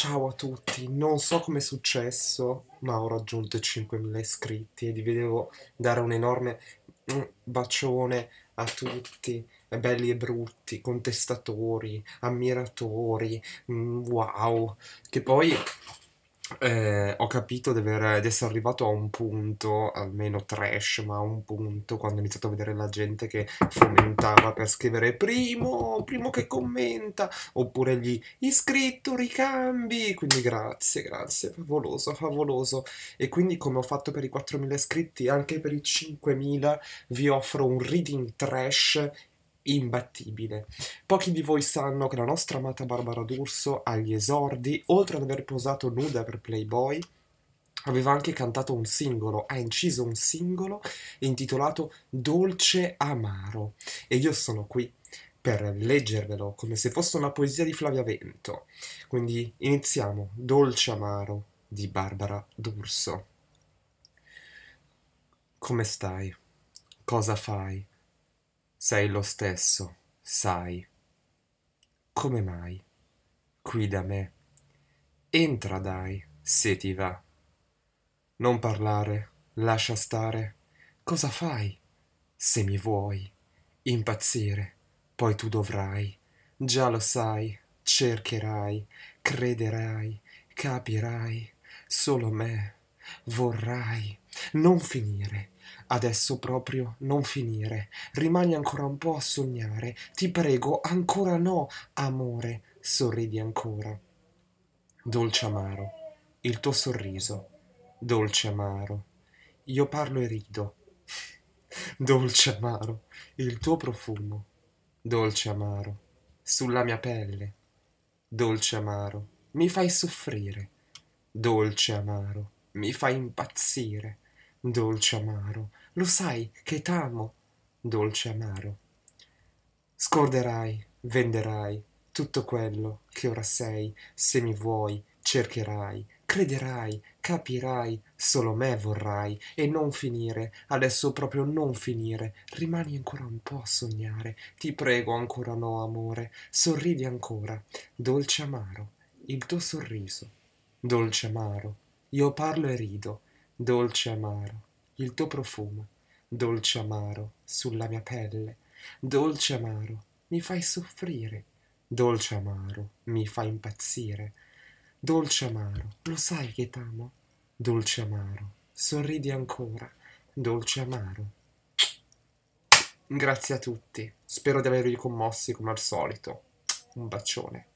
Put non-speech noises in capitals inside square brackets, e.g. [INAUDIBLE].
Ciao a tutti, non so come è successo, ma ho raggiunto i 5.000 iscritti e vi devo dare un enorme mm, bacione a tutti, belli e brutti, contestatori, ammiratori, mm, wow, che poi eh, ho capito di, aver, di, essere arrivato a un punto, almeno trash, ma a un punto quando ho iniziato a vedere la gente che fomentava per scrivere primo, primo che commenta, oppure gli iscritto, ricambi, quindi grazie, grazie, favoloso, favoloso. E quindi come ho fatto per i 4.000 iscritti, anche per i 5.000 vi offro un reading trash imbattibile. Pochi di voi sanno che la nostra amata Barbara D'Urso agli esordi, oltre ad aver posato nuda per Playboy, aveva anche cantato un singolo, ha inciso un singolo intitolato Dolce Amaro e io sono qui per leggervelo come se fosse una poesia di Flavia Vento. Quindi iniziamo Dolce Amaro di Barbara D'Urso. Come stai? Cosa fai? sei lo stesso, sai. Come mai? Qui da me. Entra dai, se ti va. Non parlare, lascia stare. Cosa fai? Se mi vuoi, impazzire, poi tu dovrai. Già lo sai, cercherai, crederai, capirai. Solo me, vorrai. Non finire, Adesso proprio non finire. Rimani ancora un po' a sognare. Ti prego, ancora no, amore. Sorridi ancora. Dolce amaro, il tuo sorriso. Dolce amaro. Io parlo e rido. [LAUGHS] Dolce amaro, il tuo profumo. Dolce amaro, sulla mia pelle. Dolce amaro, mi fai soffrire. Dolce amaro, mi fai impazzire dolce amaro lo sai che t'amo dolce amaro scorderai venderai tutto quello che ora sei se mi vuoi cercherai crederai capirai solo me vorrai e non finire adesso proprio non finire rimani ancora un po a sognare ti prego ancora no amore sorridi ancora dolce amaro il tuo sorriso dolce amaro io parlo e rido dolce amaro il tuo profumo dolce amaro sulla mia pelle dolce amaro mi fai soffrire dolce amaro mi fai impazzire dolce amaro lo sai che t'amo dolce amaro sorridi ancora dolce amaro grazie a tutti spero di avervi commossi come al solito un bacione